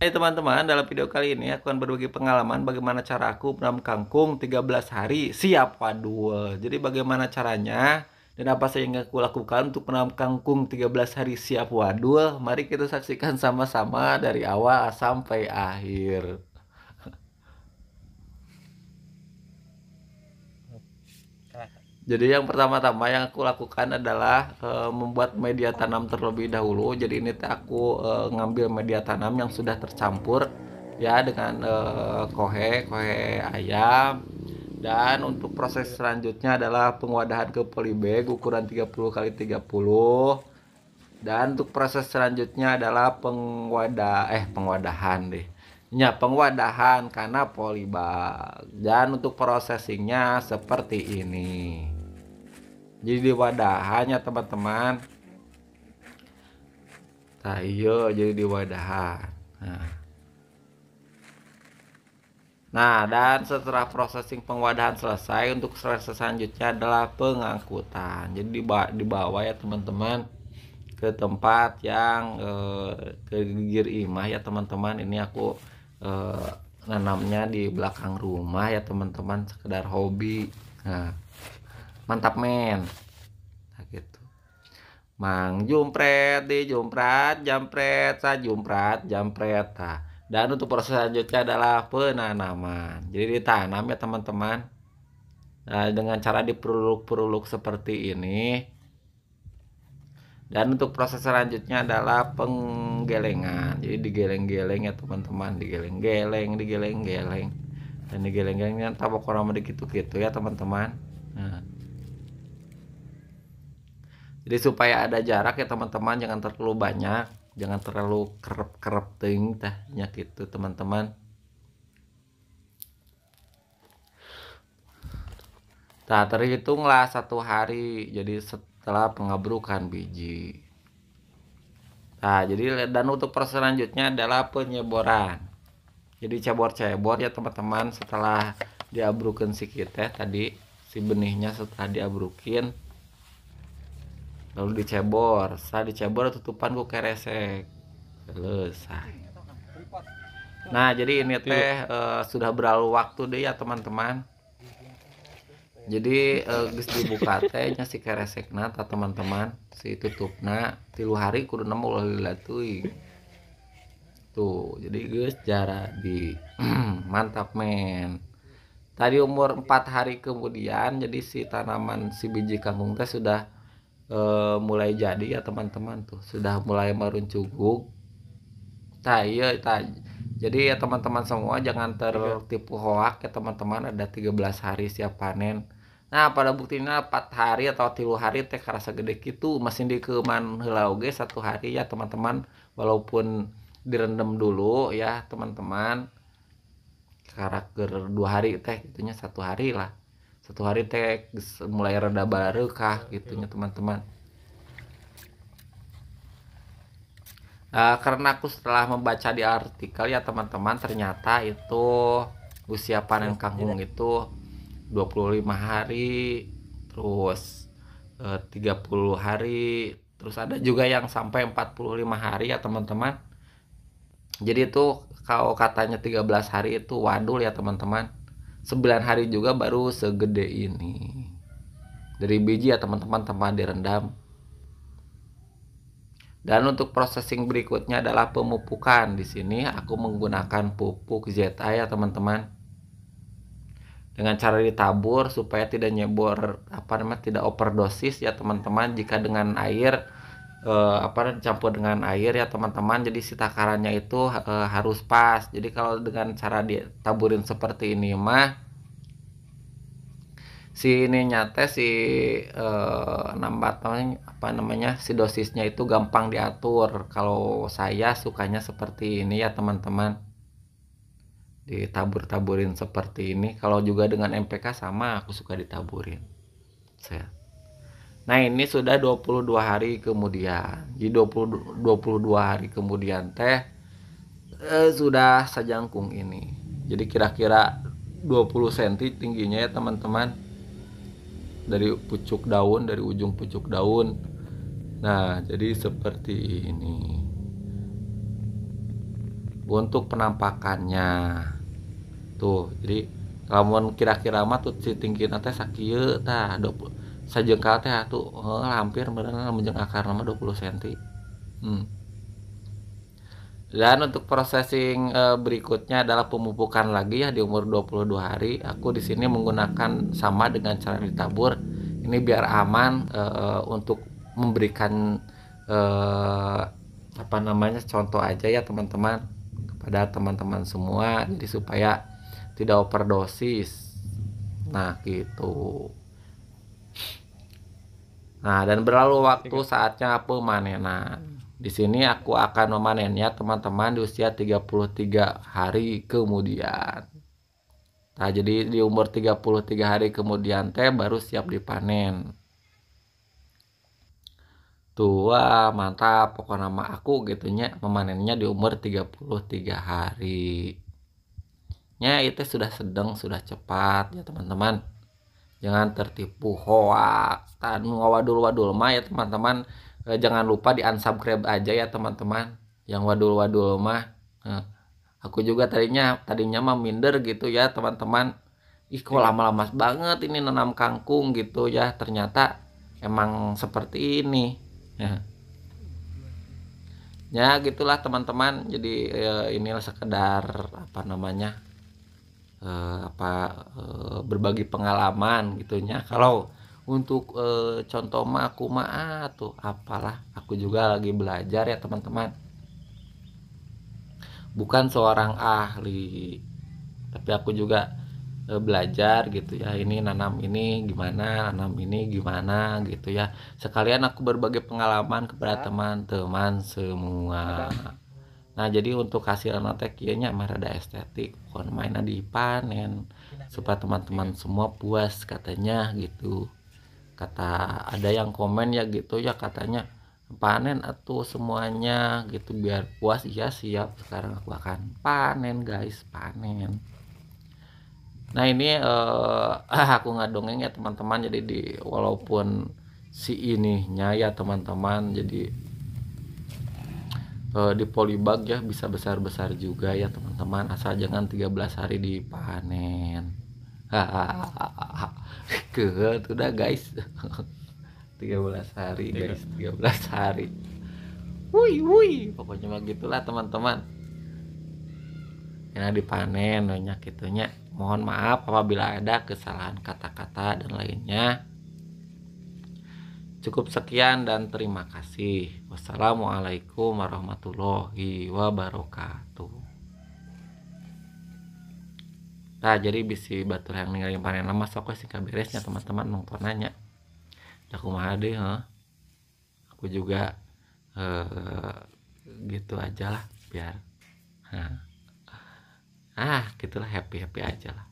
Hai hey, teman-teman, dalam video kali ini aku akan berbagi pengalaman bagaimana cara aku menanam kangkung 13 hari siap wadul. Jadi bagaimana caranya dan apa saja yang aku lakukan untuk menanam kangkung 13 hari siap waduh Mari kita saksikan sama-sama dari awal sampai akhir. Jadi yang pertama-tama yang aku lakukan adalah e, membuat media tanam terlebih dahulu. Jadi ini aku e, ngambil media tanam yang sudah tercampur ya dengan e, kohe, kohe ayam. Dan untuk proses selanjutnya adalah pengwadahan ke polybag ukuran 30 kali 30. Dan untuk proses selanjutnya adalah pengwada eh pengwadahan deh ya pengwadahan karena polybag dan untuk processingnya seperti ini jadi di wadahnya teman-teman nah iya jadi di wadahan nah. nah. dan setelah processing pengwadahan selesai untuk selesai selanjutnya adalah pengangkutan jadi dibawa ya teman-teman ke tempat yang eh, ke gigir imah ya teman-teman ini aku eh, nanamnya di belakang rumah ya teman-teman sekedar hobi nah mantap men nah gitu mang jumpret di jumprat jampret sa jumprat jampret nah. dan untuk proses selanjutnya adalah penanaman jadi ditanam ya teman-teman nah, dengan cara diperuluk-peruluk seperti ini dan untuk proses selanjutnya adalah penggelengan jadi digeleng-geleng ya teman-teman digeleng-geleng digeleng-geleng dan digeleng-geleng tampak kurang begitu gitu ya teman-teman nah jadi supaya ada jarak ya teman-teman jangan terlalu banyak jangan terlalu kerep-kerep ting tehnya gitu teman-teman nah terhitunglah satu hari jadi setelah pengabrukan biji nah jadi dan untuk proses selanjutnya adalah penyeboran jadi cebor-cebor ya teman-teman setelah diabrukin si kita tadi si benihnya setelah diabrukin lalu dicebor setelah dicebor tutupan gue keresek selesai ah. nah jadi ini iya. teh uh, sudah berlalu waktu deh ya teman-teman jadi uh, dibuka tehnya si keresek ta teman-teman si tutup nah tilu hari kudu nemu ulah tuh jadi guys jarak di mantap men tadi umur empat hari kemudian jadi si tanaman si biji kangkung teh sudah e, mulai jadi ya teman-teman tuh sudah mulai meruncuguk nah iya ta. jadi ya teman-teman semua jangan iya. tertipu hoak ya teman-teman ada 13 hari siap panen nah pada buktinya 4 hari atau tilu hari teh kerasa gede gitu mesin dikeman heula oge satu hari ya teman-teman walaupun direndam dulu ya teman-teman karakter dua hari teh itunya satu hari lah satu hari teh mulai rendah baru kah gitunya teman-teman uh, karena aku setelah membaca di artikel ya teman-teman ternyata itu usia panen kangkung itu 25 hari terus eh, uh, 30 hari terus ada juga yang sampai 45 hari ya teman-teman jadi itu kalau katanya 13 hari itu wadul ya teman-teman 9 hari juga baru segede ini dari biji ya teman-teman tanpa direndam dan untuk processing berikutnya adalah pemupukan di sini aku menggunakan pupuk ZA ya teman-teman dengan cara ditabur supaya tidak nyebor apa namanya tidak overdosis ya teman-teman jika dengan air eh, apa dicampur dengan air ya teman-teman jadi si takarannya itu eh, harus pas jadi kalau dengan cara ditaburin seperti ini mah si ini nyate si eh, nambah namanya apa namanya si dosisnya itu gampang diatur kalau saya sukanya seperti ini ya teman-teman ditabur-taburin seperti ini kalau juga dengan MPK sama aku suka ditaburin saya Nah ini sudah 22 hari kemudian. Jadi 20, 22 hari kemudian teh eh, sudah sejangkung ini. Jadi kira-kira 20 cm tingginya ya teman-teman. Dari pucuk daun, dari ujung pucuk daun. Nah jadi seperti ini. Untuk penampakannya. Tuh, jadi Kalau kira-kira mah tuh si tinggi teh sakit Nah 20 sajengkal teh tuh hampir benar menjeng akar nama 20 cm hmm. dan untuk processing e, berikutnya adalah pemupukan lagi ya di umur 22 hari aku di sini menggunakan sama dengan cara ditabur ini biar aman e, e, untuk memberikan e, apa namanya contoh aja ya teman-teman kepada teman-teman semua jadi supaya tidak overdosis nah gitu Nah, dan berlalu waktu saatnya pemanenan. Hmm. Di sini aku akan memanennya teman-teman di usia 33 hari kemudian. Nah, jadi di umur 33 hari kemudian teh baru siap dipanen. Tua, mantap, pokok nama aku gitu gitunya memanennya di umur 33 hari. Ya, itu sudah sedang, sudah cepat ya teman-teman jangan tertipu hoax dan wadul wadul mah ya teman-teman e, jangan lupa di unsubscribe aja ya teman-teman yang wadul wadul mah e, aku juga tadinya tadinya mah minder gitu ya teman-teman ih kok lama-lama banget ini nanam kangkung gitu ya ternyata emang seperti ini ya, ya gitulah teman-teman jadi e, inilah sekedar apa namanya e, apa e, berbagi pengalaman gitu gitunya kalau untuk e, contoh mah aku mah ah, tuh apalah aku juga lagi belajar ya teman-teman bukan seorang ahli tapi aku juga e, belajar gitu ya ini nanam ini gimana nanam ini gimana gitu ya sekalian aku berbagi pengalaman kepada teman-teman semua Nah jadi untuk hasil anotnya iya kayaknya emang estetik Bukan mainan panen Supaya teman-teman semua puas katanya gitu Kata ada yang komen ya gitu ya katanya Panen atau semuanya gitu biar puas ya siap sekarang aku akan panen guys panen Nah ini eh, aku nggak dongeng ya teman-teman Jadi di walaupun si ininya ya teman-teman Jadi e, di polybag ya bisa besar-besar juga ya teman-teman asal jangan 13 hari dipanen ke udah dah guys 13 hari iya, guys 13 kan? hari wui wui pokoknya mah gitulah teman-teman enak ya, dipanen banyak itunya mohon maaf apabila ada kesalahan kata-kata dan lainnya Cukup sekian dan terima kasih. Wassalamualaikum warahmatullahi wabarakatuh. Nah, jadi bisi batur yang ninggalin panen lama sok sih beresnya teman-teman nonton nanya. Ya, aku mah deh, huh? aku juga uh, gitu aja lah biar. Huh? Ah, gitulah happy happy aja lah.